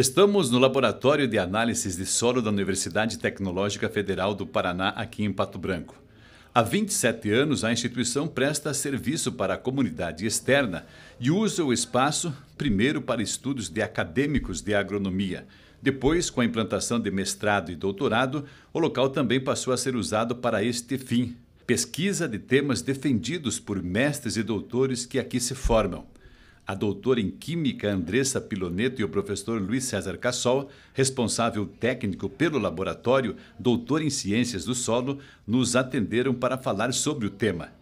Estamos no Laboratório de Análises de Solo da Universidade Tecnológica Federal do Paraná, aqui em Pato Branco. Há 27 anos, a instituição presta serviço para a comunidade externa e usa o espaço primeiro para estudos de acadêmicos de agronomia. Depois, com a implantação de mestrado e doutorado, o local também passou a ser usado para este fim pesquisa de temas defendidos por mestres e doutores que aqui se formam a doutora em Química Andressa Piloneto e o professor Luiz César Cassol, responsável técnico pelo laboratório, doutor em Ciências do Solo, nos atenderam para falar sobre o tema.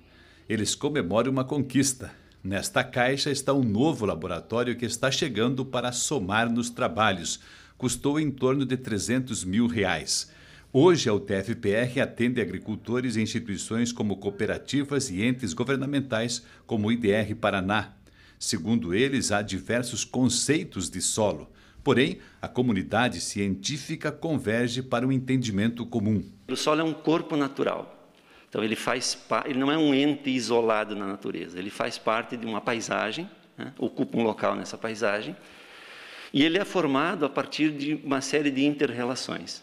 Eles comemoram uma conquista. Nesta caixa está um novo laboratório que está chegando para somar nos trabalhos. Custou em torno de 300 mil reais. Hoje, a UTFPR atende agricultores e instituições como cooperativas e entes governamentais, como o IDR Paraná, Segundo eles, há diversos conceitos de solo. Porém, a comunidade científica converge para um entendimento comum. O solo é um corpo natural. Então ele faz ele não é um ente isolado na natureza, ele faz parte de uma paisagem, né? ocupa um local nessa paisagem, e ele é formado a partir de uma série de interrelações.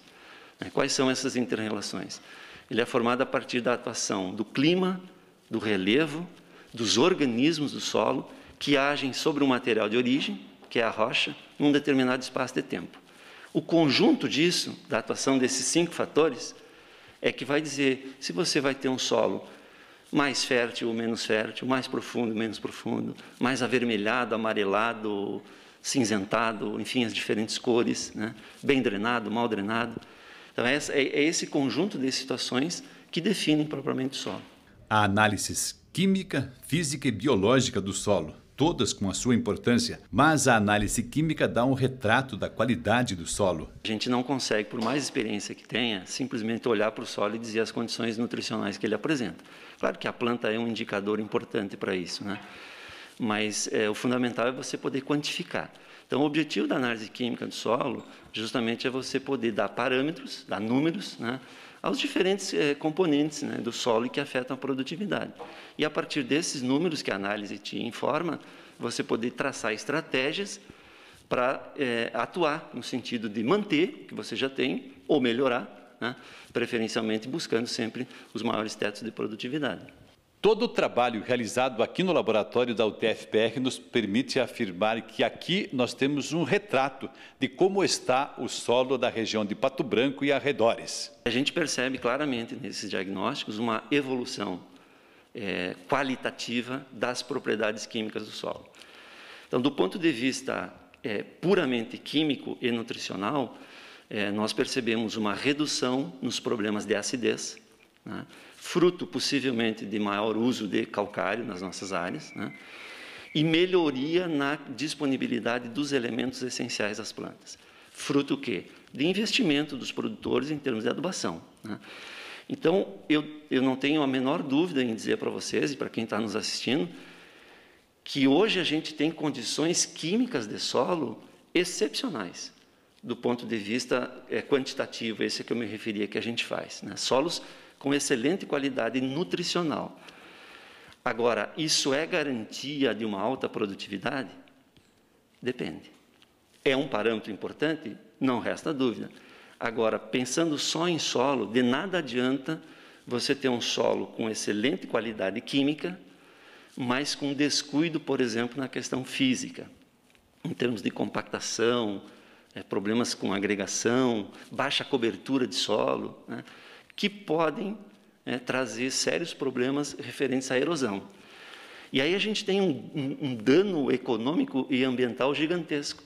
Né? Quais são essas interrelações? Ele é formado a partir da atuação do clima, do relevo, dos organismos do solo que agem sobre um material de origem, que é a rocha, num determinado espaço de tempo. O conjunto disso, da atuação desses cinco fatores, é que vai dizer se você vai ter um solo mais fértil ou menos fértil, mais profundo ou menos profundo, mais avermelhado, amarelado, cinzentado, enfim, as diferentes cores, né? bem drenado, mal drenado. Então, é, é, esse conjunto de situações que definem propriamente o solo. A análise química, física e biológica do solo todas com a sua importância, mas a análise química dá um retrato da qualidade do solo. A gente não consegue, por mais experiência que tenha, simplesmente olhar para o solo e dizer as condições nutricionais que ele apresenta. Claro que a planta é um indicador importante para isso, né? mas é, o fundamental é você poder quantificar. Então, o objetivo da análise química do solo, justamente, é você poder dar parâmetros, dar números, né? aos diferentes eh, componentes né, do solo que afetam a produtividade. E a partir desses números que a análise te informa, você poder traçar estratégias para eh, atuar no sentido de manter o que você já tem ou melhorar, né, preferencialmente buscando sempre os maiores tetos de produtividade. Todo o trabalho realizado aqui no laboratório da UTFPR nos permite afirmar que aqui nós temos um retrato de como está o solo da região de Pato Branco e arredores. A gente percebe claramente nesses diagnósticos uma evolução é, qualitativa das propriedades químicas do solo. Então, do ponto de vista é, puramente químico e nutricional, é, nós percebemos uma redução nos problemas de acidez. Né? fruto possivelmente de maior uso de calcário nas nossas áreas, né? e melhoria na disponibilidade dos elementos essenciais das plantas. Fruto que? De investimento dos produtores em termos de adubação. Né? Então, eu, eu não tenho a menor dúvida em dizer para vocês e para quem está nos assistindo que hoje a gente tem condições químicas de solo excepcionais do ponto de vista é, quantitativo, esse é que eu me referia que a gente faz. Né? Solos com excelente qualidade nutricional. Agora, isso é garantia de uma alta produtividade? Depende. É um parâmetro importante? Não resta dúvida. Agora, pensando só em solo, de nada adianta você ter um solo com excelente qualidade química, mas com descuido, por exemplo, na questão física, em termos de compactação, eh, problemas com agregação, baixa cobertura de solo. Né? que podem né, trazer sérios problemas referentes à erosão. E aí a gente tem um, um, um dano econômico e ambiental gigantesco,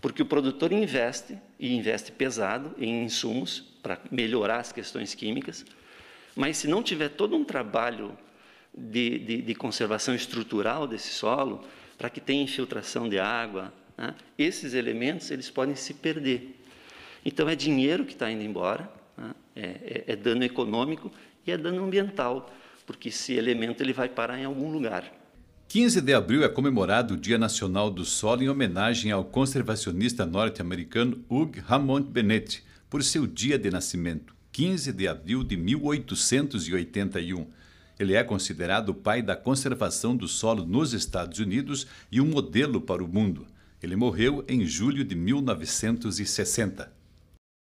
porque o produtor investe, e investe pesado, em insumos para melhorar as questões químicas, mas se não tiver todo um trabalho de, de, de conservação estrutural desse solo, para que tenha infiltração de água, né, esses elementos eles podem se perder. Então é dinheiro que está indo embora, né? É, é, é, dano econômico e é dano ambiental, porque esse elemento ele vai parar em algum lugar. 15 de abril é comemorado o Dia Nacional do Solo em homenagem ao conservacionista norte-americano Hugh Hammond Bennett por seu dia de nascimento, 15 de abril de 1881. Ele é considerado o pai da conservação do solo nos Estados Unidos e um modelo para o mundo. Ele morreu em julho de 1960.